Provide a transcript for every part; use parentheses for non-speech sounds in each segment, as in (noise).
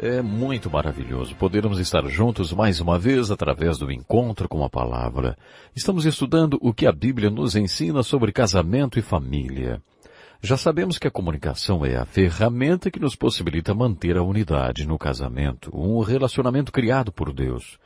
É muito maravilhoso podermos estar juntos mais uma vez através do encontro com a palavra. Estamos estudando o que a Bíblia nos ensina sobre casamento e família. Já sabemos que a comunicação é a ferramenta que nos possibilita manter a unidade no casamento, um relacionamento criado por Deus.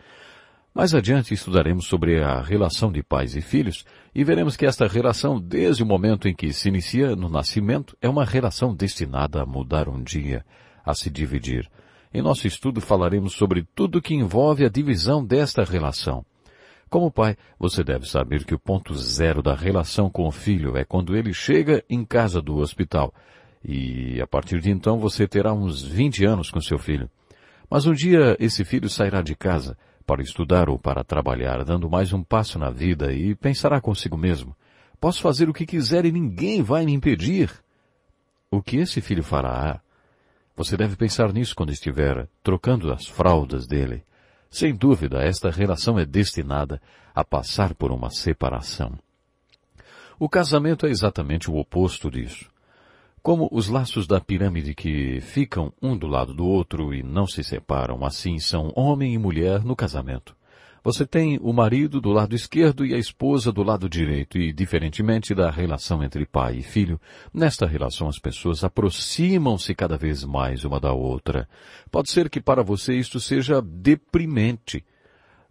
Mais adiante estudaremos sobre a relação de pais e filhos e veremos que esta relação, desde o momento em que se inicia no nascimento, é uma relação destinada a mudar um dia, a se dividir em nosso estudo falaremos sobre tudo que envolve a divisão desta relação. Como pai, você deve saber que o ponto zero da relação com o filho é quando ele chega em casa do hospital. E a partir de então você terá uns 20 anos com seu filho. Mas um dia esse filho sairá de casa para estudar ou para trabalhar, dando mais um passo na vida e pensará consigo mesmo. Posso fazer o que quiser e ninguém vai me impedir. O que esse filho fará você deve pensar nisso quando estiver trocando as fraldas dele. Sem dúvida, esta relação é destinada a passar por uma separação. O casamento é exatamente o oposto disso. Como os laços da pirâmide que ficam um do lado do outro e não se separam, assim são homem e mulher no casamento. Você tem o marido do lado esquerdo e a esposa do lado direito, e diferentemente da relação entre pai e filho, nesta relação as pessoas aproximam-se cada vez mais uma da outra. Pode ser que para você isto seja deprimente.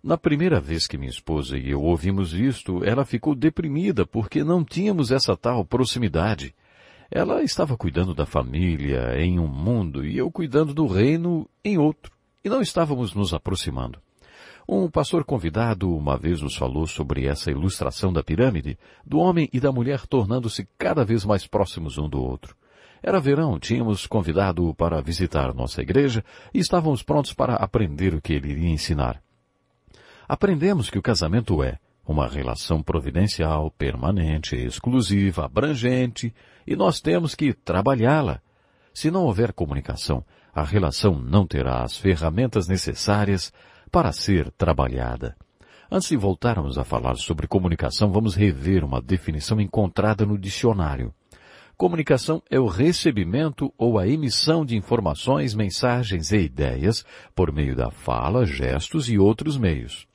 Na primeira vez que minha esposa e eu ouvimos isto, ela ficou deprimida porque não tínhamos essa tal proximidade. Ela estava cuidando da família em um mundo e eu cuidando do reino em outro, e não estávamos nos aproximando. Um pastor convidado uma vez nos falou sobre essa ilustração da pirâmide, do homem e da mulher tornando-se cada vez mais próximos um do outro. Era verão, tínhamos convidado-o para visitar nossa igreja e estávamos prontos para aprender o que ele iria ensinar. Aprendemos que o casamento é uma relação providencial, permanente, exclusiva, abrangente, e nós temos que trabalhá-la. Se não houver comunicação, a relação não terá as ferramentas necessárias para ser trabalhada. Antes de voltarmos a falar sobre comunicação, vamos rever uma definição encontrada no dicionário. Comunicação é o recebimento ou a emissão de informações, mensagens e ideias por meio da fala, gestos e outros meios.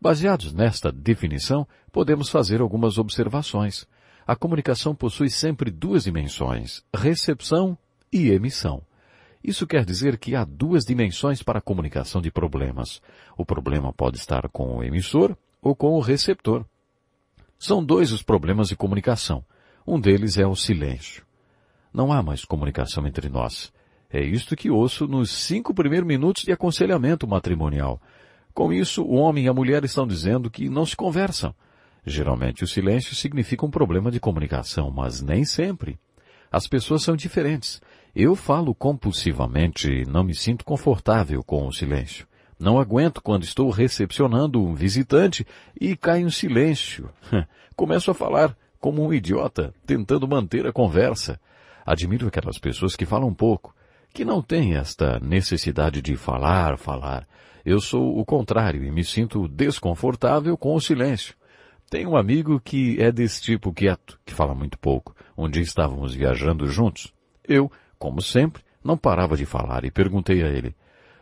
Baseados nesta definição, podemos fazer algumas observações. A comunicação possui sempre duas dimensões, recepção e emissão. Isso quer dizer que há duas dimensões para a comunicação de problemas. O problema pode estar com o emissor ou com o receptor. São dois os problemas de comunicação. Um deles é o silêncio. Não há mais comunicação entre nós. É isto que ouço nos cinco primeiros minutos de aconselhamento matrimonial. Com isso, o homem e a mulher estão dizendo que não se conversam. Geralmente o silêncio significa um problema de comunicação, mas nem sempre. As pessoas são diferentes. Eu falo compulsivamente e não me sinto confortável com o silêncio. Não aguento quando estou recepcionando um visitante e cai um silêncio. (laughs) Começo a falar como um idiota, tentando manter a conversa. Admiro aquelas pessoas que falam pouco, que não têm esta necessidade de falar, falar. Eu sou o contrário e me sinto desconfortável com o silêncio. Tem um amigo que é desse tipo quieto, que fala muito pouco. Um dia estávamos viajando juntos. Eu como sempre, não parava de falar e perguntei a ele,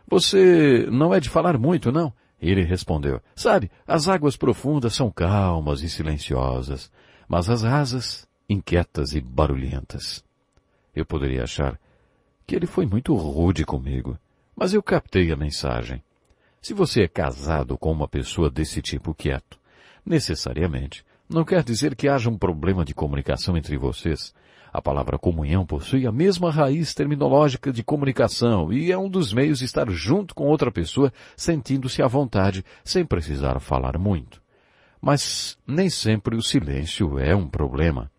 Você não é de falar muito, não? Ele respondeu, Sabe, as águas profundas são calmas e silenciosas, mas as rasas, inquietas e barulhentas. Eu poderia achar que ele foi muito rude comigo, mas eu captei a mensagem. Se você é casado com uma pessoa desse tipo quieto, necessariamente, não quer dizer que haja um problema de comunicação entre vocês, a palavra comunhão possui a mesma raiz terminológica de comunicação e é um dos meios de estar junto com outra pessoa sentindo-se à vontade, sem precisar falar muito. Mas nem sempre o silêncio é um problema.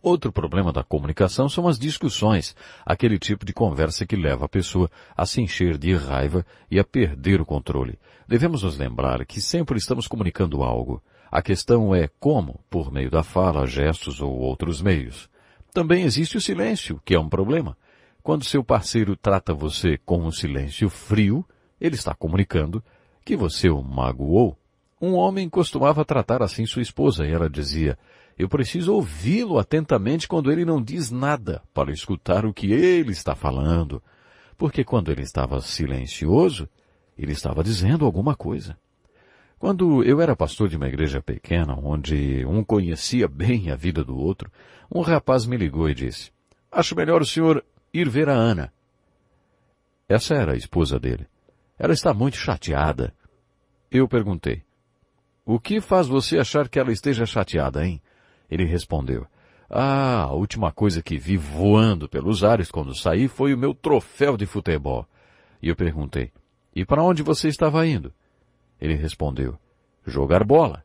Outro problema da comunicação são as discussões, aquele tipo de conversa que leva a pessoa a se encher de raiva e a perder o controle. Devemos nos lembrar que sempre estamos comunicando algo. A questão é como, por meio da fala, gestos ou outros meios. Também existe o silêncio, que é um problema. Quando seu parceiro trata você com um silêncio frio, ele está comunicando que você o magoou. Um homem costumava tratar assim sua esposa e ela dizia: Eu preciso ouvi-lo atentamente quando ele não diz nada, para escutar o que ele está falando. Porque quando ele estava silencioso, ele estava dizendo alguma coisa. Quando eu era pastor de uma igreja pequena, onde um conhecia bem a vida do outro, um rapaz me ligou e disse: Acho melhor o senhor ir ver a Ana. Essa era a esposa dele. Ela está muito chateada. Eu perguntei: O que faz você achar que ela esteja chateada, hein? Ele respondeu: Ah, a última coisa que vi voando pelos ares quando saí foi o meu troféu de futebol. E eu perguntei: E para onde você estava indo? Ele respondeu: Jogar bola.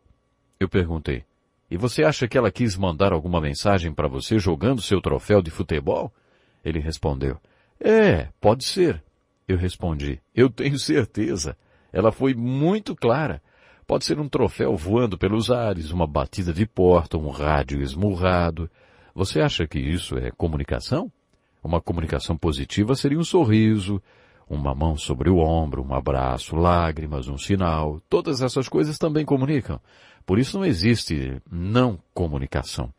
Eu perguntei: E você acha que ela quis mandar alguma mensagem para você jogando seu troféu de futebol? Ele respondeu: É, pode ser. Eu respondi: Eu tenho certeza. Ela foi muito clara. Pode ser um troféu voando pelos ares, uma batida de porta, um rádio esmurrado. Você acha que isso é comunicação? Uma comunicação positiva seria um sorriso, uma mão sobre o ombro, um abraço, lágrimas, um sinal, todas essas coisas também comunicam. Por isso não existe não comunicação.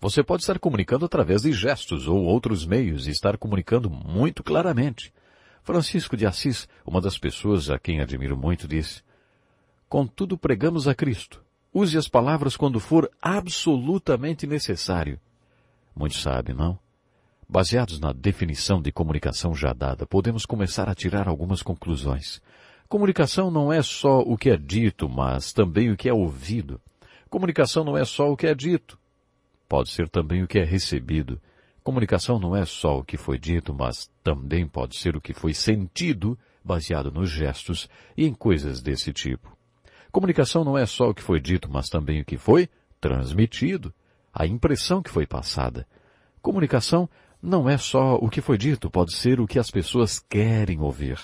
Você pode estar comunicando através de gestos ou outros meios e estar comunicando muito claramente. Francisco de Assis, uma das pessoas a quem admiro muito, disse: Contudo, pregamos a Cristo. Use as palavras quando for absolutamente necessário. Muito sabem, não? Baseados na definição de comunicação já dada, podemos começar a tirar algumas conclusões. Comunicação não é só o que é dito, mas também o que é ouvido. Comunicação não é só o que é dito, pode ser também o que é recebido. Comunicação não é só o que foi dito, mas também pode ser o que foi sentido, baseado nos gestos e em coisas desse tipo. Comunicação não é só o que foi dito, mas também o que foi transmitido, a impressão que foi passada. Comunicação não é só o que foi dito, pode ser o que as pessoas querem ouvir.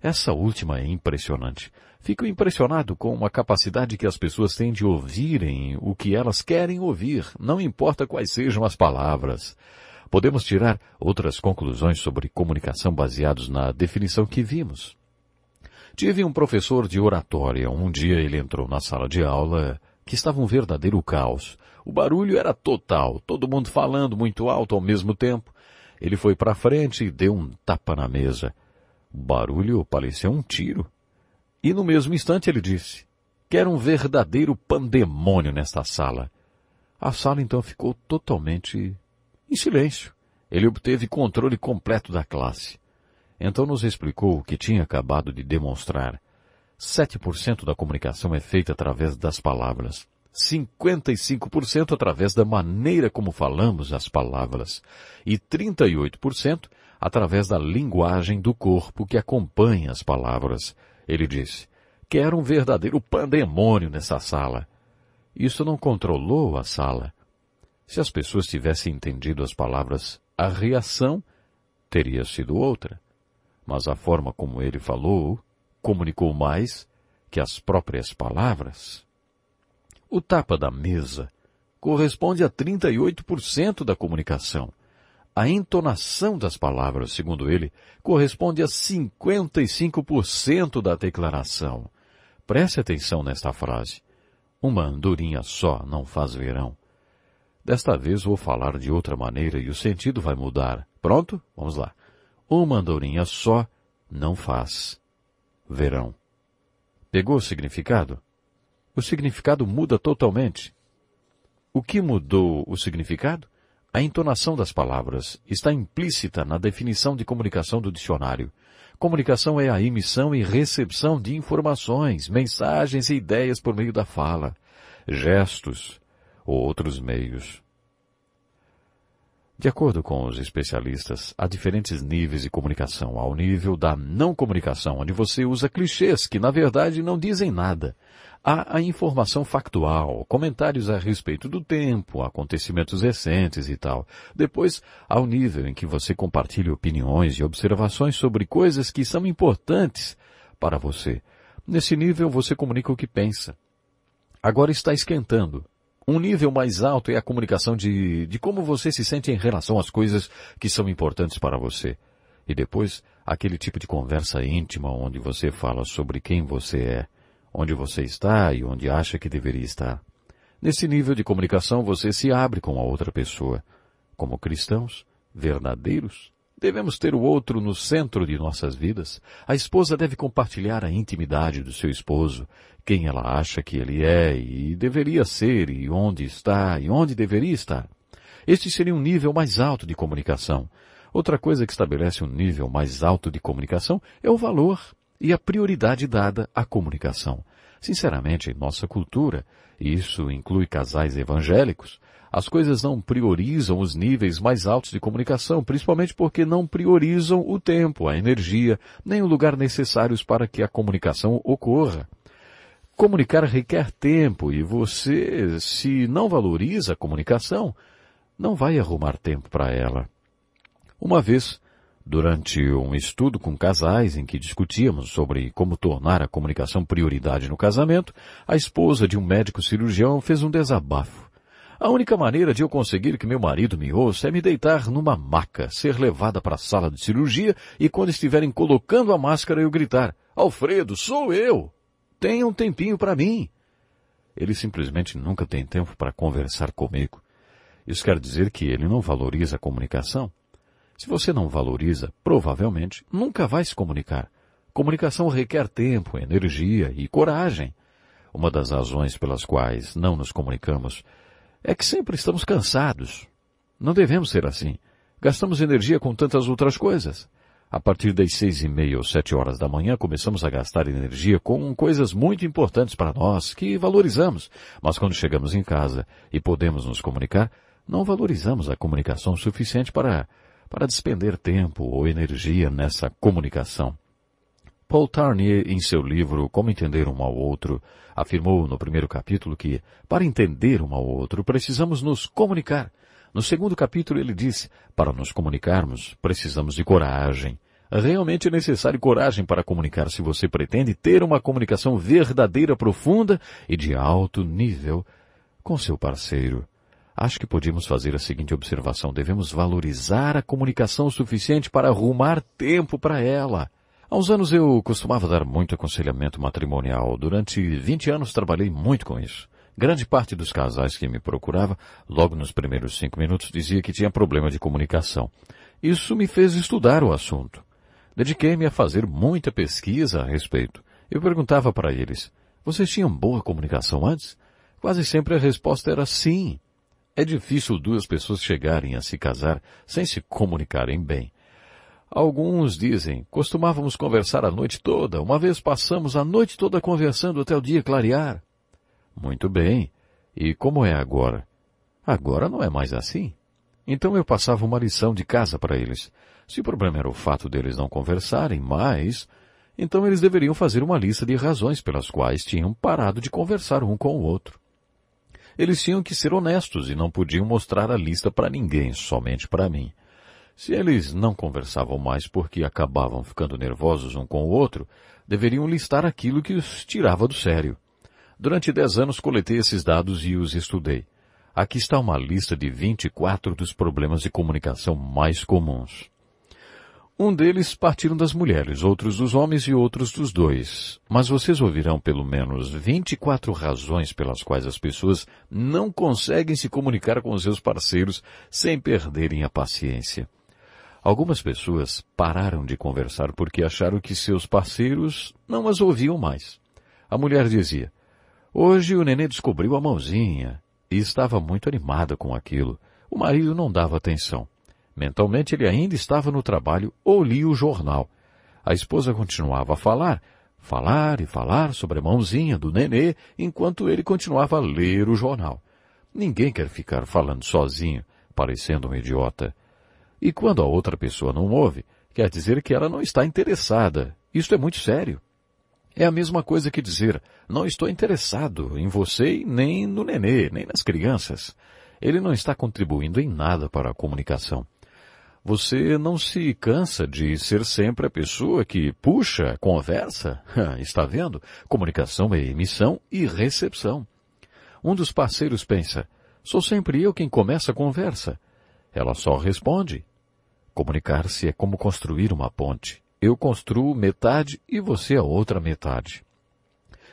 Essa última é impressionante. Fico impressionado com a capacidade que as pessoas têm de ouvirem o que elas querem ouvir, não importa quais sejam as palavras. Podemos tirar outras conclusões sobre comunicação baseados na definição que vimos. Tive um professor de oratória. Um dia ele entrou na sala de aula que estava um verdadeiro caos. O barulho era total, todo mundo falando muito alto ao mesmo tempo. Ele foi para frente e deu um tapa na mesa. O barulho parecia um tiro. E no mesmo instante ele disse, Quero um verdadeiro pandemônio nesta sala. A sala então ficou totalmente em silêncio. Ele obteve controle completo da classe. Então nos explicou o que tinha acabado de demonstrar. 7% da comunicação é feita através das palavras. 55% através da maneira como falamos as palavras e 38% através da linguagem do corpo que acompanha as palavras. Ele disse: Quero um verdadeiro pandemônio nessa sala. Isso não controlou a sala. Se as pessoas tivessem entendido as palavras, a reação teria sido outra. Mas a forma como ele falou comunicou mais que as próprias palavras. O tapa da mesa corresponde a 38% da comunicação. A entonação das palavras, segundo ele, corresponde a 55% da declaração. Preste atenção nesta frase. Uma andorinha só não faz verão. Desta vez vou falar de outra maneira e o sentido vai mudar. Pronto? Vamos lá. Uma andorinha só não faz verão. Pegou o significado? O significado muda totalmente. O que mudou o significado? A entonação das palavras está implícita na definição de comunicação do dicionário. Comunicação é a emissão e recepção de informações, mensagens e ideias por meio da fala, gestos ou outros meios. De acordo com os especialistas, há diferentes níveis de comunicação. Há o nível da não comunicação, onde você usa clichês que, na verdade, não dizem nada. Há a informação factual, comentários a respeito do tempo, acontecimentos recentes e tal. Depois, há o nível em que você compartilha opiniões e observações sobre coisas que são importantes para você. Nesse nível, você comunica o que pensa. Agora está esquentando. Um nível mais alto é a comunicação de, de como você se sente em relação às coisas que são importantes para você. E depois, aquele tipo de conversa íntima onde você fala sobre quem você é, onde você está e onde acha que deveria estar. Nesse nível de comunicação você se abre com a outra pessoa. Como cristãos, verdadeiros, Devemos ter o outro no centro de nossas vidas. A esposa deve compartilhar a intimidade do seu esposo, quem ela acha que ele é e deveria ser, e onde está e onde deveria estar. Este seria um nível mais alto de comunicação. Outra coisa que estabelece um nível mais alto de comunicação é o valor e a prioridade dada à comunicação. Sinceramente, em nossa cultura, e isso inclui casais evangélicos, as coisas não priorizam os níveis mais altos de comunicação, principalmente porque não priorizam o tempo, a energia, nem o lugar necessários para que a comunicação ocorra. Comunicar requer tempo e você, se não valoriza a comunicação, não vai arrumar tempo para ela. Uma vez, durante um estudo com casais em que discutíamos sobre como tornar a comunicação prioridade no casamento, a esposa de um médico cirurgião fez um desabafo. A única maneira de eu conseguir que meu marido me ouça é me deitar numa maca, ser levada para a sala de cirurgia e quando estiverem colocando a máscara eu gritar: Alfredo, sou eu! Tenha um tempinho para mim! Ele simplesmente nunca tem tempo para conversar comigo. Isso quer dizer que ele não valoriza a comunicação. Se você não valoriza, provavelmente nunca vai se comunicar. Comunicação requer tempo, energia e coragem. Uma das razões pelas quais não nos comunicamos é que sempre estamos cansados. Não devemos ser assim. Gastamos energia com tantas outras coisas. A partir das seis e meia ou sete horas da manhã, começamos a gastar energia com coisas muito importantes para nós, que valorizamos. Mas quando chegamos em casa e podemos nos comunicar, não valorizamos a comunicação suficiente para, para despender tempo ou energia nessa comunicação. Paul Tarnier, em seu livro Como Entender Um ao Outro, afirmou no primeiro capítulo que, para entender um ao outro, precisamos nos comunicar. No segundo capítulo, ele disse, para nos comunicarmos, precisamos de coragem. Realmente é necessário coragem para comunicar se você pretende ter uma comunicação verdadeira, profunda e de alto nível com seu parceiro. Acho que podemos fazer a seguinte observação. Devemos valorizar a comunicação suficiente para arrumar tempo para ela. Há uns anos eu costumava dar muito aconselhamento matrimonial. Durante 20 anos trabalhei muito com isso. Grande parte dos casais que me procurava, logo nos primeiros cinco minutos, dizia que tinha problema de comunicação. Isso me fez estudar o assunto. Dediquei-me a fazer muita pesquisa a respeito. Eu perguntava para eles, vocês tinham boa comunicação antes? Quase sempre a resposta era sim. É difícil duas pessoas chegarem a se casar sem se comunicarem bem. Alguns dizem, costumávamos conversar a noite toda, uma vez passamos a noite toda conversando até o dia clarear. Muito bem. E como é agora? Agora não é mais assim. Então eu passava uma lição de casa para eles. Se o problema era o fato deles não conversarem mais, então eles deveriam fazer uma lista de razões pelas quais tinham parado de conversar um com o outro. Eles tinham que ser honestos e não podiam mostrar a lista para ninguém, somente para mim. Se eles não conversavam mais porque acabavam ficando nervosos um com o outro, deveriam listar aquilo que os tirava do sério. Durante dez anos coletei esses dados e os estudei. Aqui está uma lista de 24 dos problemas de comunicação mais comuns. Um deles partiram das mulheres, outros dos homens e outros dos dois. Mas vocês ouvirão pelo menos 24 razões pelas quais as pessoas não conseguem se comunicar com seus parceiros sem perderem a paciência. Algumas pessoas pararam de conversar porque acharam que seus parceiros não as ouviam mais. A mulher dizia: Hoje o nenê descobriu a mãozinha e estava muito animada com aquilo. O marido não dava atenção. Mentalmente ele ainda estava no trabalho ou lia o jornal. A esposa continuava a falar, falar e falar sobre a mãozinha do nenê, enquanto ele continuava a ler o jornal. Ninguém quer ficar falando sozinho, parecendo um idiota. E quando a outra pessoa não ouve, quer dizer que ela não está interessada. Isto é muito sério. É a mesma coisa que dizer, não estou interessado em você nem no nenê, nem nas crianças. Ele não está contribuindo em nada para a comunicação. Você não se cansa de ser sempre a pessoa que puxa, conversa? (laughs) está vendo? Comunicação é emissão e recepção. Um dos parceiros pensa, sou sempre eu quem começa a conversa. Ela só responde Comunicar-se é como construir uma ponte. Eu construo metade e você a outra metade.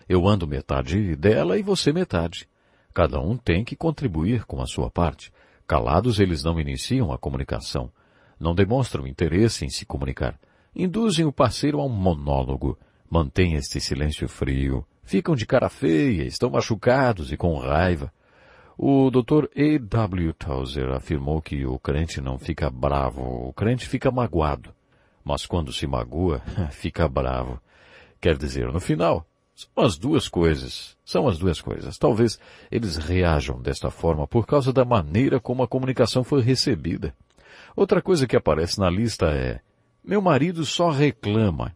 Eu ando metade dela e você metade. Cada um tem que contribuir com a sua parte. Calados eles não iniciam a comunicação. Não demonstram interesse em se comunicar. Induzem o parceiro a um monólogo. Mantêm este silêncio frio. Ficam de cara feia, estão machucados e com raiva. O Dr. A. W. Towser afirmou que o crente não fica bravo, o crente fica magoado. Mas quando se magoa, (laughs) fica bravo. Quer dizer, no final, são as duas coisas. São as duas coisas. Talvez eles reajam desta forma por causa da maneira como a comunicação foi recebida. Outra coisa que aparece na lista é: meu marido só reclama.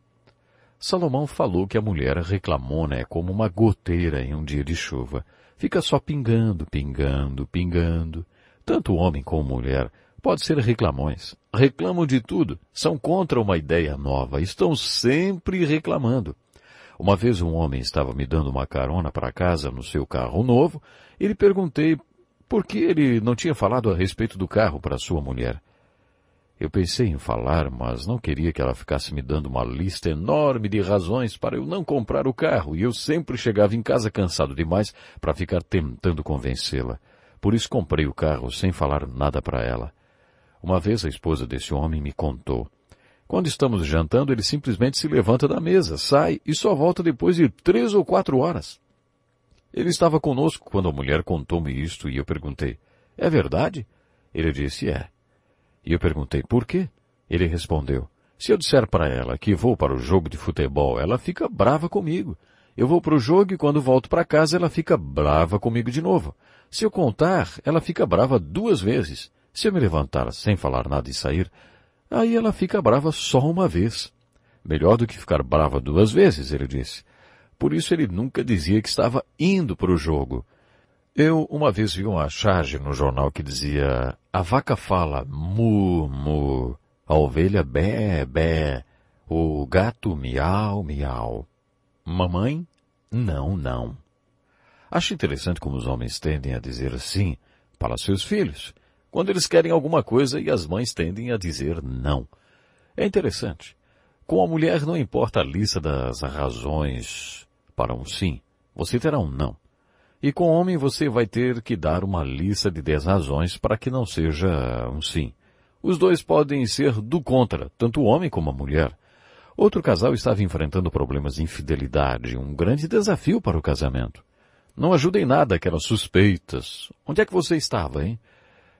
Salomão falou que a mulher reclamou, é como uma goteira em um dia de chuva fica só pingando, pingando, pingando. Tanto homem como mulher pode ser reclamões. Reclamam de tudo, são contra uma ideia nova, estão sempre reclamando. Uma vez um homem estava me dando uma carona para casa no seu carro novo, e lhe perguntei por que ele não tinha falado a respeito do carro para sua mulher. Eu pensei em falar, mas não queria que ela ficasse me dando uma lista enorme de razões para eu não comprar o carro, e eu sempre chegava em casa cansado demais para ficar tentando convencê-la. Por isso comprei o carro sem falar nada para ela. Uma vez a esposa desse homem me contou. Quando estamos jantando, ele simplesmente se levanta da mesa, sai e só volta depois de três ou quatro horas. Ele estava conosco quando a mulher contou-me isto e eu perguntei: É verdade? Ele disse: É. E eu perguntei, por quê? Ele respondeu, se eu disser para ela que vou para o jogo de futebol, ela fica brava comigo. Eu vou para o jogo e quando volto para casa ela fica brava comigo de novo. Se eu contar, ela fica brava duas vezes. Se eu me levantar sem falar nada e sair, aí ela fica brava só uma vez. Melhor do que ficar brava duas vezes, ele disse. Por isso ele nunca dizia que estava indo para o jogo, eu uma vez vi uma charge no jornal que dizia a vaca fala mu, mu, a ovelha bé, bé, o gato miau, miau. Mamãe? Não, não. Acho interessante como os homens tendem a dizer sim para seus filhos, quando eles querem alguma coisa e as mães tendem a dizer não. É interessante. Com a mulher não importa a lista das razões para um sim, você terá um não. E com homem você vai ter que dar uma lista de dez razões para que não seja um sim. Os dois podem ser do contra, tanto o homem como a mulher. Outro casal estava enfrentando problemas de infidelidade, um grande desafio para o casamento. Não ajudei nada nada aquelas suspeitas. Onde é que você estava, hein?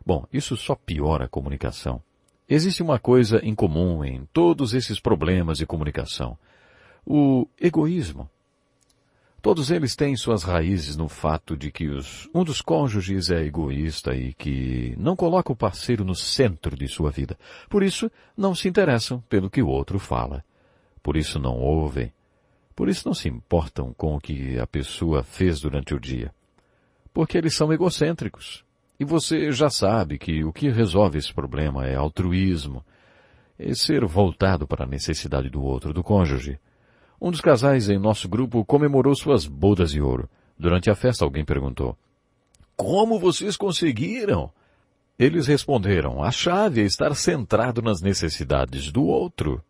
Bom, isso só piora a comunicação. Existe uma coisa em comum em todos esses problemas de comunicação. O egoísmo. Todos eles têm suas raízes no fato de que os, um dos cônjuges é egoísta e que não coloca o parceiro no centro de sua vida. Por isso, não se interessam pelo que o outro fala. Por isso, não ouvem. Por isso, não se importam com o que a pessoa fez durante o dia. Porque eles são egocêntricos. E você já sabe que o que resolve esse problema é altruísmo. É ser voltado para a necessidade do outro, do cônjuge. Um dos casais em nosso grupo comemorou suas bodas de ouro. Durante a festa, alguém perguntou: Como vocês conseguiram? Eles responderam: A chave é estar centrado nas necessidades do outro.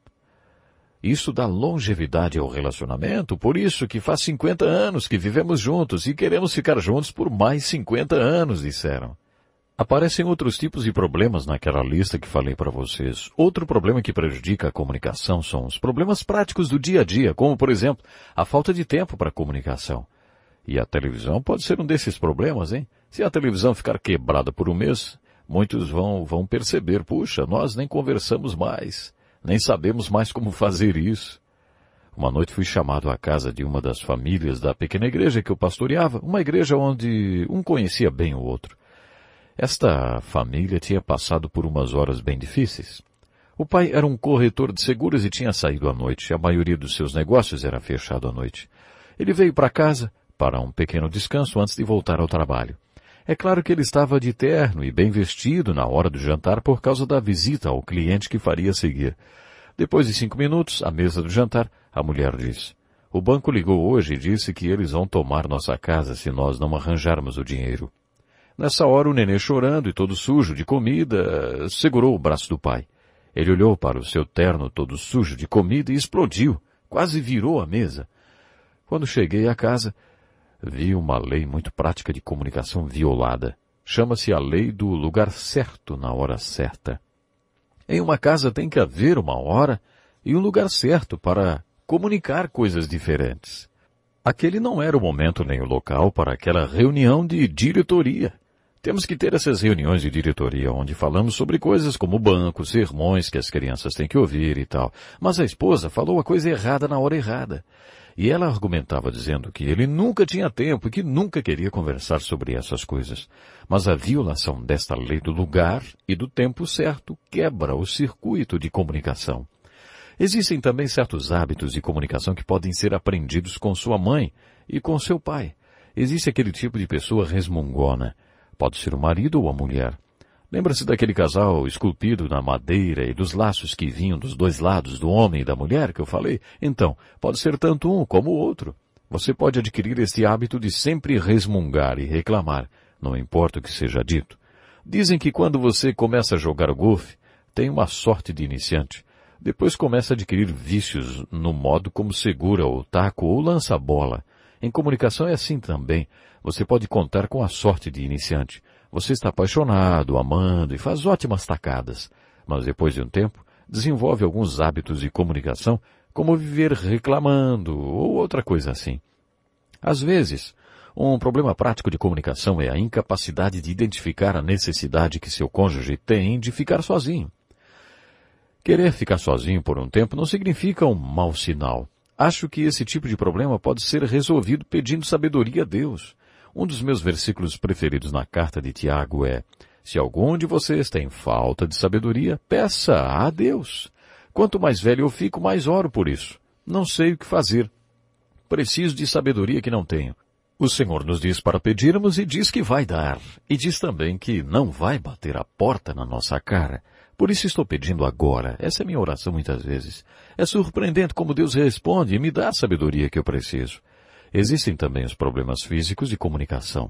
Isso dá longevidade ao relacionamento, por isso que faz 50 anos que vivemos juntos e queremos ficar juntos por mais 50 anos, disseram. Aparecem outros tipos de problemas naquela lista que falei para vocês. Outro problema que prejudica a comunicação são os problemas práticos do dia a dia, como, por exemplo, a falta de tempo para comunicação. E a televisão pode ser um desses problemas, hein? Se a televisão ficar quebrada por um mês, muitos vão, vão perceber, puxa, nós nem conversamos mais, nem sabemos mais como fazer isso. Uma noite fui chamado à casa de uma das famílias da pequena igreja que eu pastoreava, uma igreja onde um conhecia bem o outro. Esta família tinha passado por umas horas bem difíceis. O pai era um corretor de seguros e tinha saído à noite. A maioria dos seus negócios era fechado à noite. Ele veio para casa para um pequeno descanso antes de voltar ao trabalho. É claro que ele estava de terno e bem vestido na hora do jantar por causa da visita ao cliente que faria seguir. Depois de cinco minutos, à mesa do jantar, a mulher disse: O banco ligou hoje e disse que eles vão tomar nossa casa se nós não arranjarmos o dinheiro. Nessa hora o nenê chorando e todo sujo de comida segurou o braço do pai. Ele olhou para o seu terno todo sujo de comida e explodiu. Quase virou a mesa. Quando cheguei à casa, vi uma lei muito prática de comunicação violada. Chama-se a lei do lugar certo na hora certa. Em uma casa tem que haver uma hora e um lugar certo para comunicar coisas diferentes. Aquele não era o momento nem o local para aquela reunião de diretoria. Temos que ter essas reuniões de diretoria onde falamos sobre coisas como bancos, sermões que as crianças têm que ouvir e tal. Mas a esposa falou a coisa errada na hora errada. E ela argumentava dizendo que ele nunca tinha tempo e que nunca queria conversar sobre essas coisas. Mas a violação desta lei do lugar e do tempo certo quebra o circuito de comunicação. Existem também certos hábitos de comunicação que podem ser aprendidos com sua mãe e com seu pai. Existe aquele tipo de pessoa resmungona Pode ser o marido ou a mulher. Lembra-se daquele casal esculpido na madeira e dos laços que vinham dos dois lados, do homem e da mulher, que eu falei? Então, pode ser tanto um como o outro. Você pode adquirir este hábito de sempre resmungar e reclamar, não importa o que seja dito. Dizem que quando você começa a jogar golfe, tem uma sorte de iniciante. Depois começa a adquirir vícios no modo como segura o taco ou lança a bola. Em comunicação é assim também. Você pode contar com a sorte de iniciante. Você está apaixonado, amando e faz ótimas tacadas. Mas depois de um tempo, desenvolve alguns hábitos de comunicação, como viver reclamando ou outra coisa assim. Às vezes, um problema prático de comunicação é a incapacidade de identificar a necessidade que seu cônjuge tem de ficar sozinho. Querer ficar sozinho por um tempo não significa um mau sinal. Acho que esse tipo de problema pode ser resolvido pedindo sabedoria a Deus. Um dos meus versículos preferidos na carta de Tiago é: Se algum de vocês tem falta de sabedoria, peça a Deus. Quanto mais velho eu fico, mais oro por isso. Não sei o que fazer. Preciso de sabedoria que não tenho. O Senhor nos diz para pedirmos e diz que vai dar, e diz também que não vai bater a porta na nossa cara. Por isso estou pedindo agora. Essa é minha oração muitas vezes. É surpreendente como Deus responde e me dá a sabedoria que eu preciso. Existem também os problemas físicos de comunicação.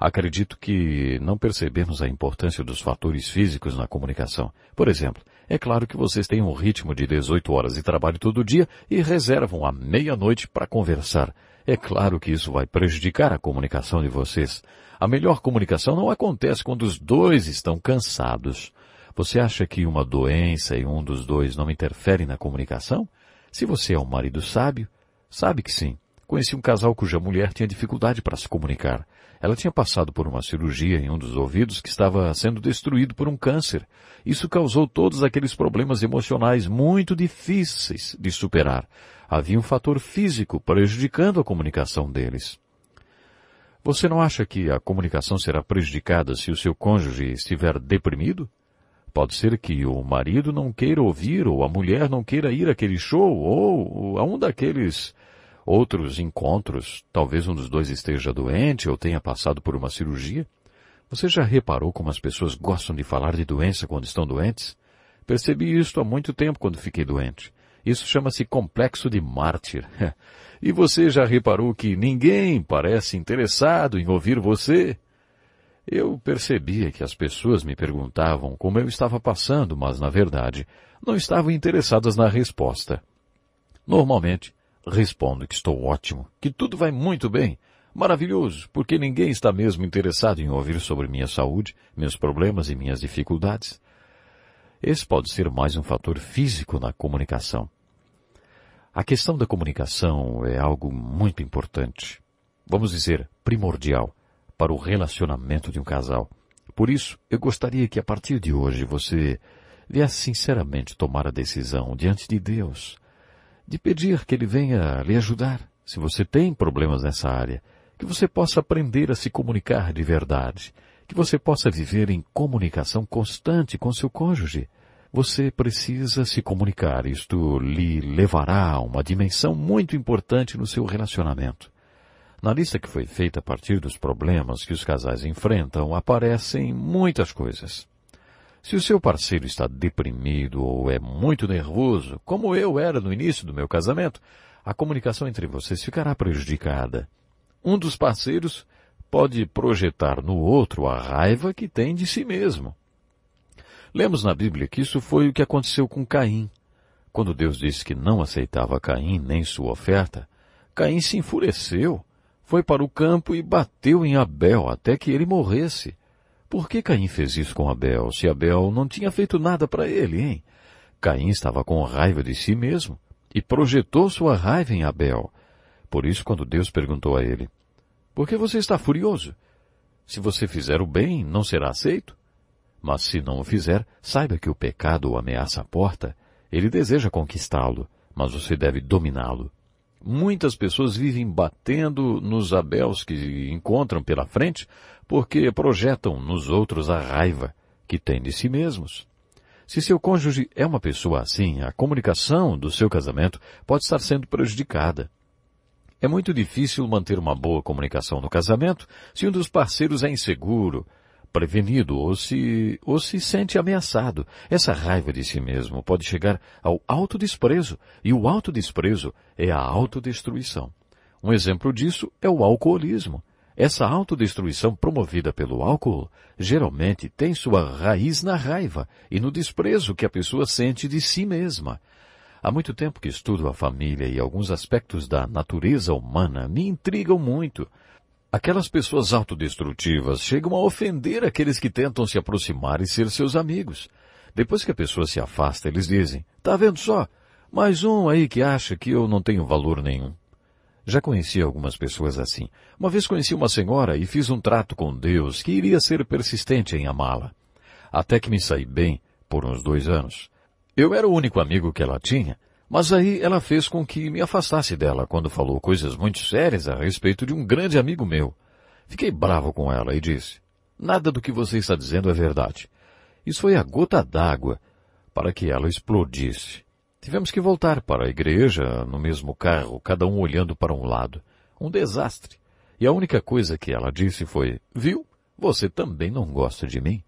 Acredito que não percebemos a importância dos fatores físicos na comunicação. Por exemplo, é claro que vocês têm um ritmo de 18 horas de trabalho todo dia e reservam a meia-noite para conversar. É claro que isso vai prejudicar a comunicação de vocês. A melhor comunicação não acontece quando os dois estão cansados. Você acha que uma doença e um dos dois não interferem na comunicação? Se você é um marido sábio, sabe que sim. Conheci um casal cuja mulher tinha dificuldade para se comunicar. Ela tinha passado por uma cirurgia em um dos ouvidos que estava sendo destruído por um câncer. Isso causou todos aqueles problemas emocionais muito difíceis de superar. Havia um fator físico prejudicando a comunicação deles. Você não acha que a comunicação será prejudicada se o seu cônjuge estiver deprimido? Pode ser que o marido não queira ouvir, ou a mulher não queira ir àquele show, ou a um daqueles outros encontros. Talvez um dos dois esteja doente ou tenha passado por uma cirurgia. Você já reparou como as pessoas gostam de falar de doença quando estão doentes? Percebi isto há muito tempo quando fiquei doente. Isso chama-se complexo de mártir. (laughs) E você já reparou que ninguém parece interessado em ouvir você? Eu percebia que as pessoas me perguntavam como eu estava passando, mas, na verdade, não estavam interessadas na resposta. Normalmente, respondo que estou ótimo, que tudo vai muito bem, maravilhoso, porque ninguém está mesmo interessado em ouvir sobre minha saúde, meus problemas e minhas dificuldades. Esse pode ser mais um fator físico na comunicação. A questão da comunicação é algo muito importante. Vamos dizer, primordial para o relacionamento de um casal. Por isso, eu gostaria que a partir de hoje você viesse sinceramente tomar a decisão diante de Deus de pedir que Ele venha lhe ajudar, se você tem problemas nessa área, que você possa aprender a se comunicar de verdade, que você possa viver em comunicação constante com seu cônjuge. Você precisa se comunicar, isto lhe levará a uma dimensão muito importante no seu relacionamento. Na lista que foi feita a partir dos problemas que os casais enfrentam, aparecem muitas coisas. Se o seu parceiro está deprimido ou é muito nervoso, como eu era no início do meu casamento, a comunicação entre vocês ficará prejudicada. Um dos parceiros pode projetar no outro a raiva que tem de si mesmo. Lemos na Bíblia que isso foi o que aconteceu com Caim. Quando Deus disse que não aceitava Caim nem sua oferta, Caim se enfureceu foi para o campo e bateu em Abel até que ele morresse. Por que Caim fez isso com Abel, se Abel não tinha feito nada para ele, hein? Caim estava com raiva de si mesmo e projetou sua raiva em Abel. Por isso, quando Deus perguntou a ele, Por que você está furioso? Se você fizer o bem, não será aceito? Mas se não o fizer, saiba que o pecado o ameaça à porta. Ele deseja conquistá-lo, mas você deve dominá-lo. Muitas pessoas vivem batendo nos abéus que encontram pela frente porque projetam nos outros a raiva que têm de si mesmos. Se seu cônjuge é uma pessoa assim, a comunicação do seu casamento pode estar sendo prejudicada. É muito difícil manter uma boa comunicação no casamento se um dos parceiros é inseguro, prevenido ou se, ou se sente ameaçado. Essa raiva de si mesmo pode chegar ao autodesprezo, e o autodesprezo é a autodestruição. Um exemplo disso é o alcoolismo. Essa autodestruição promovida pelo álcool geralmente tem sua raiz na raiva e no desprezo que a pessoa sente de si mesma. Há muito tempo que estudo a família e alguns aspectos da natureza humana me intrigam muito. Aquelas pessoas autodestrutivas chegam a ofender aqueles que tentam se aproximar e ser seus amigos. Depois que a pessoa se afasta, eles dizem, tá vendo só? Mais um aí que acha que eu não tenho valor nenhum. Já conheci algumas pessoas assim. Uma vez conheci uma senhora e fiz um trato com Deus que iria ser persistente em amá-la. Até que me saí bem por uns dois anos. Eu era o único amigo que ela tinha mas aí ela fez com que me afastasse dela quando falou coisas muito sérias a respeito de um grande amigo meu. Fiquei bravo com ela e disse: Nada do que você está dizendo é verdade. Isso foi a gota d'água para que ela explodisse. Tivemos que voltar para a igreja no mesmo carro, cada um olhando para um lado. Um desastre. E a única coisa que ela disse foi: Viu? Você também não gosta de mim?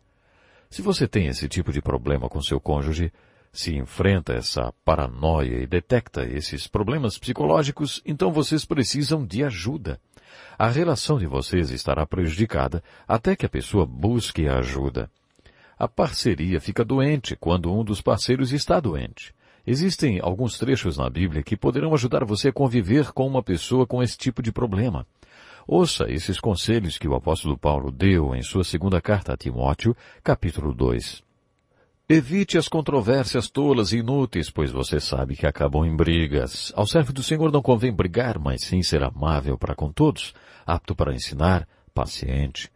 Se você tem esse tipo de problema com seu cônjuge, se enfrenta essa paranoia e detecta esses problemas psicológicos, então vocês precisam de ajuda. A relação de vocês estará prejudicada até que a pessoa busque ajuda. A parceria fica doente quando um dos parceiros está doente. Existem alguns trechos na Bíblia que poderão ajudar você a conviver com uma pessoa com esse tipo de problema. Ouça esses conselhos que o apóstolo Paulo deu em sua segunda carta a Timóteo, capítulo 2. Evite as controvérsias tolas e inúteis, pois você sabe que acabam em brigas. Ao servo do Senhor não convém brigar, mas sim ser amável para com todos, apto para ensinar, paciente.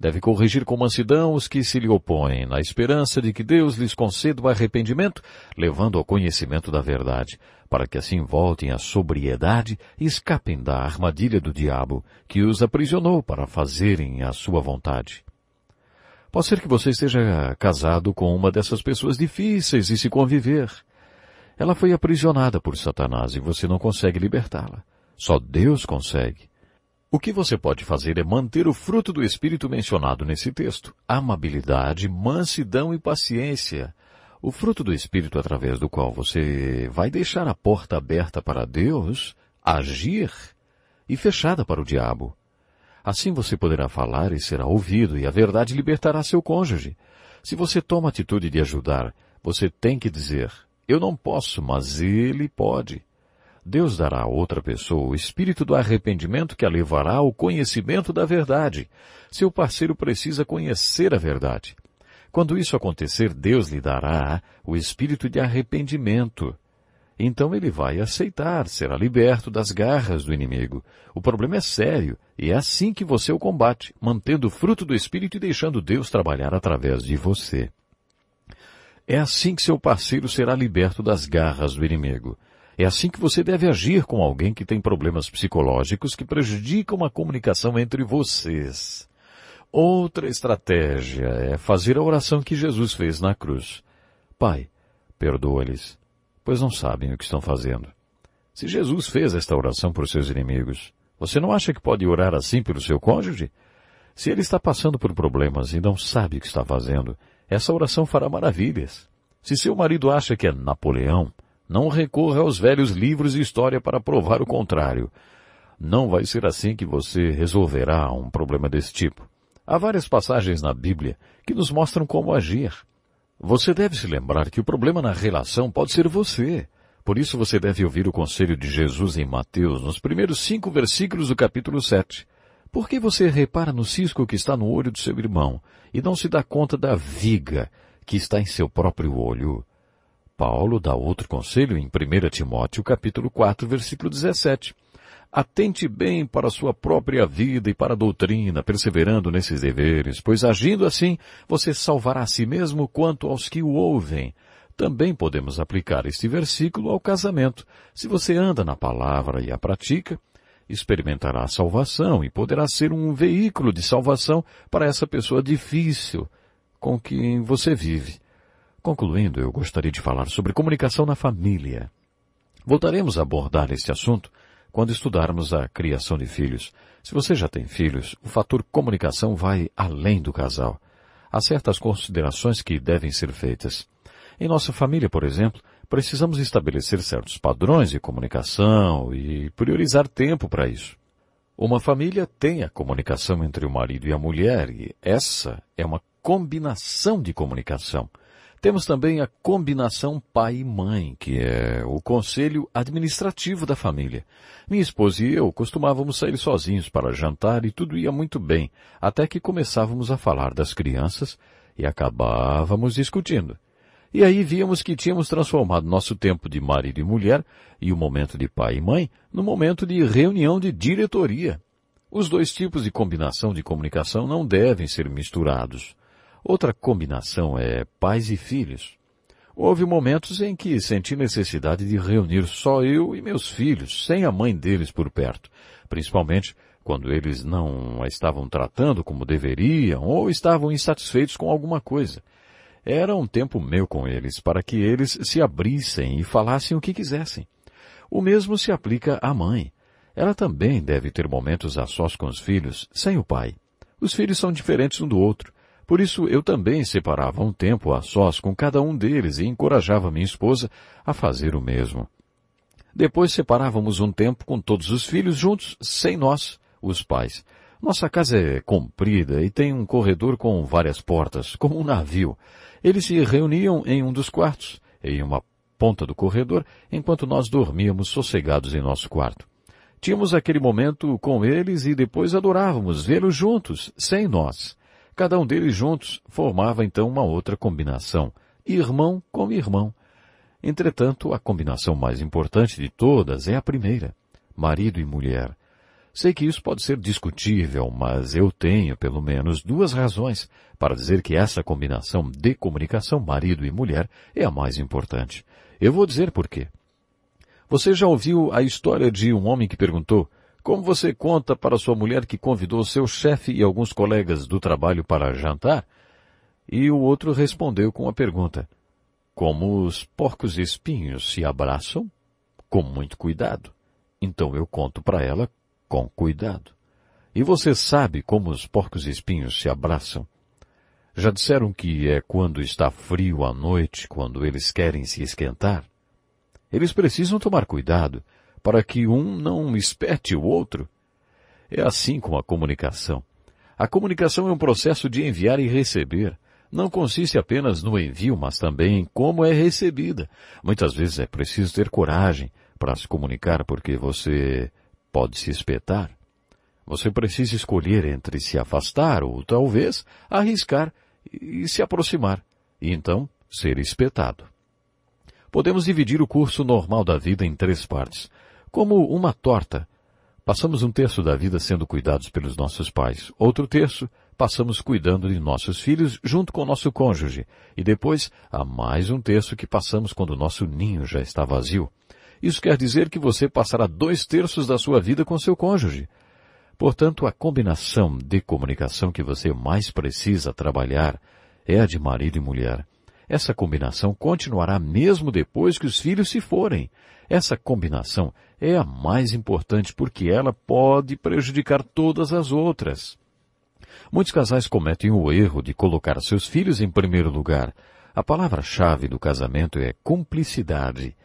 Deve corrigir com mansidão os que se lhe opõem, na esperança de que Deus lhes conceda o arrependimento, levando ao conhecimento da verdade, para que assim voltem à sobriedade e escapem da armadilha do diabo, que os aprisionou para fazerem a sua vontade. Pode ser que você esteja casado com uma dessas pessoas difíceis e se conviver. Ela foi aprisionada por Satanás e você não consegue libertá-la. Só Deus consegue. O que você pode fazer é manter o fruto do Espírito mencionado nesse texto: amabilidade, mansidão e paciência. O fruto do Espírito através do qual você vai deixar a porta aberta para Deus agir e fechada para o diabo. Assim você poderá falar e será ouvido, e a verdade libertará seu cônjuge. Se você toma a atitude de ajudar, você tem que dizer, eu não posso, mas ele pode. Deus dará a outra pessoa o espírito do arrependimento que a levará ao conhecimento da verdade. Seu parceiro precisa conhecer a verdade. Quando isso acontecer, Deus lhe dará o espírito de arrependimento então ele vai aceitar, será liberto das garras do inimigo. O problema é sério e é assim que você o combate, mantendo o fruto do Espírito e deixando Deus trabalhar através de você. É assim que seu parceiro será liberto das garras do inimigo. É assim que você deve agir com alguém que tem problemas psicológicos que prejudicam a comunicação entre vocês. Outra estratégia é fazer a oração que Jesus fez na cruz. Pai, perdoa-lhes pois não sabem o que estão fazendo. Se Jesus fez esta oração por seus inimigos, você não acha que pode orar assim pelo seu cônjuge? Se ele está passando por problemas e não sabe o que está fazendo, essa oração fará maravilhas. Se seu marido acha que é Napoleão, não recorra aos velhos livros de história para provar o contrário. Não vai ser assim que você resolverá um problema desse tipo. Há várias passagens na Bíblia que nos mostram como agir. Você deve se lembrar que o problema na relação pode ser você. Por isso você deve ouvir o conselho de Jesus em Mateus, nos primeiros cinco versículos do capítulo 7. Por que você repara no cisco que está no olho do seu irmão e não se dá conta da viga que está em seu próprio olho? Paulo dá outro conselho em 1 Timóteo capítulo 4, versículo 17. Atente bem para a sua própria vida e para a doutrina, perseverando nesses deveres, pois agindo assim, você salvará a si mesmo quanto aos que o ouvem. Também podemos aplicar este versículo ao casamento. Se você anda na palavra e a pratica, experimentará a salvação e poderá ser um veículo de salvação para essa pessoa difícil com quem você vive. Concluindo, eu gostaria de falar sobre comunicação na família. Voltaremos a abordar este assunto quando estudarmos a criação de filhos. Se você já tem filhos, o fator comunicação vai além do casal. Há certas considerações que devem ser feitas. Em nossa família, por exemplo, precisamos estabelecer certos padrões de comunicação e priorizar tempo para isso. Uma família tem a comunicação entre o marido e a mulher e essa é uma combinação de comunicação. Temos também a combinação pai e mãe, que é o conselho administrativo da família. Minha esposa e eu costumávamos sair sozinhos para jantar e tudo ia muito bem, até que começávamos a falar das crianças e acabávamos discutindo. E aí víamos que tínhamos transformado nosso tempo de marido e mulher e o momento de pai e mãe no momento de reunião de diretoria. Os dois tipos de combinação de comunicação não devem ser misturados. Outra combinação é pais e filhos. Houve momentos em que senti necessidade de reunir só eu e meus filhos, sem a mãe deles por perto, principalmente quando eles não a estavam tratando como deveriam ou estavam insatisfeitos com alguma coisa. Era um tempo meu com eles, para que eles se abrissem e falassem o que quisessem. O mesmo se aplica à mãe. Ela também deve ter momentos a sós com os filhos, sem o pai. Os filhos são diferentes um do outro por isso, eu também separava um tempo a sós com cada um deles e encorajava minha esposa a fazer o mesmo. Depois separávamos um tempo com todos os filhos juntos, sem nós, os pais. Nossa casa é comprida e tem um corredor com várias portas, como um navio. Eles se reuniam em um dos quartos, em uma ponta do corredor, enquanto nós dormíamos sossegados em nosso quarto. Tínhamos aquele momento com eles e depois adorávamos vê-los juntos, sem nós. Cada um deles juntos formava então uma outra combinação, irmão com irmão. Entretanto, a combinação mais importante de todas é a primeira, marido e mulher. Sei que isso pode ser discutível, mas eu tenho pelo menos duas razões para dizer que essa combinação de comunicação marido e mulher é a mais importante. Eu vou dizer por quê. Você já ouviu a história de um homem que perguntou: como você conta para sua mulher que convidou seu chefe e alguns colegas do trabalho para jantar? E o outro respondeu com a pergunta: Como os porcos espinhos se abraçam? Com muito cuidado. Então eu conto para ela com cuidado. E você sabe como os porcos espinhos se abraçam? Já disseram que é quando está frio à noite, quando eles querem se esquentar? Eles precisam tomar cuidado, para que um não espete o outro. É assim com a comunicação. A comunicação é um processo de enviar e receber. Não consiste apenas no envio, mas também em como é recebida. Muitas vezes é preciso ter coragem para se comunicar, porque você pode se espetar. Você precisa escolher entre se afastar ou talvez arriscar e se aproximar, e então ser espetado. Podemos dividir o curso normal da vida em três partes como uma torta. Passamos um terço da vida sendo cuidados pelos nossos pais, outro terço passamos cuidando de nossos filhos junto com nosso cônjuge, e depois há mais um terço que passamos quando nosso ninho já está vazio. Isso quer dizer que você passará dois terços da sua vida com seu cônjuge. Portanto, a combinação de comunicação que você mais precisa trabalhar é a de marido e mulher. Essa combinação continuará mesmo depois que os filhos se forem. Essa combinação é a mais importante porque ela pode prejudicar todas as outras. Muitos casais cometem o erro de colocar seus filhos em primeiro lugar. A palavra-chave do casamento é cumplicidade.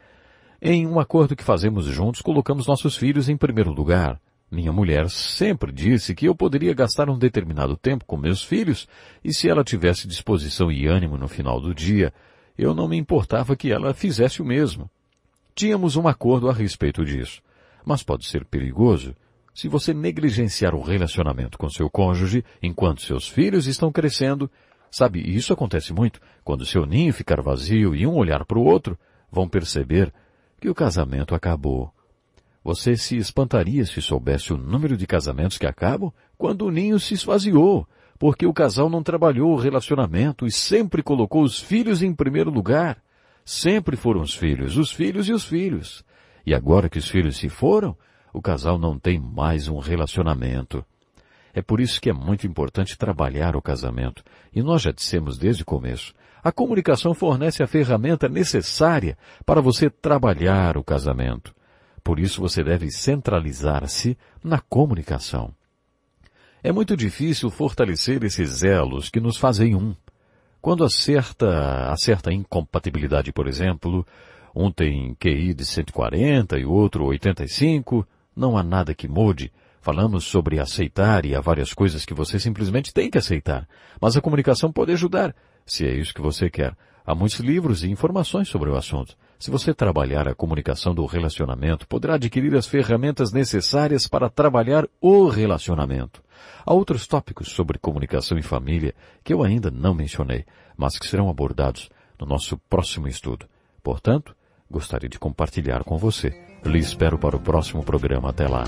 Em um acordo que fazemos juntos, colocamos nossos filhos em primeiro lugar. Minha mulher sempre disse que eu poderia gastar um determinado tempo com meus filhos e se ela tivesse disposição e ânimo no final do dia, eu não me importava que ela fizesse o mesmo. Tínhamos um acordo a respeito disso. Mas pode ser perigoso se você negligenciar o relacionamento com seu cônjuge enquanto seus filhos estão crescendo. Sabe, isso acontece muito. Quando seu ninho ficar vazio e um olhar para o outro, vão perceber que o casamento acabou. Você se espantaria se soubesse o número de casamentos que acabam quando o ninho se esvaziou, porque o casal não trabalhou o relacionamento e sempre colocou os filhos em primeiro lugar. Sempre foram os filhos, os filhos e os filhos. E agora que os filhos se foram, o casal não tem mais um relacionamento. É por isso que é muito importante trabalhar o casamento. E nós já dissemos desde o começo, a comunicação fornece a ferramenta necessária para você trabalhar o casamento. Por isso você deve centralizar-se na comunicação. É muito difícil fortalecer esses elos que nos fazem um. Quando acerta, acerta incompatibilidade, por exemplo, um tem QI de 140 e outro 85, não há nada que mude. Falamos sobre aceitar e há várias coisas que você simplesmente tem que aceitar. Mas a comunicação pode ajudar, se é isso que você quer. Há muitos livros e informações sobre o assunto. Se você trabalhar a comunicação do relacionamento, poderá adquirir as ferramentas necessárias para trabalhar o relacionamento. Há outros tópicos sobre comunicação e família que eu ainda não mencionei, mas que serão abordados no nosso próximo estudo. Portanto, gostaria de compartilhar com você. Lhe espero para o próximo programa. Até lá.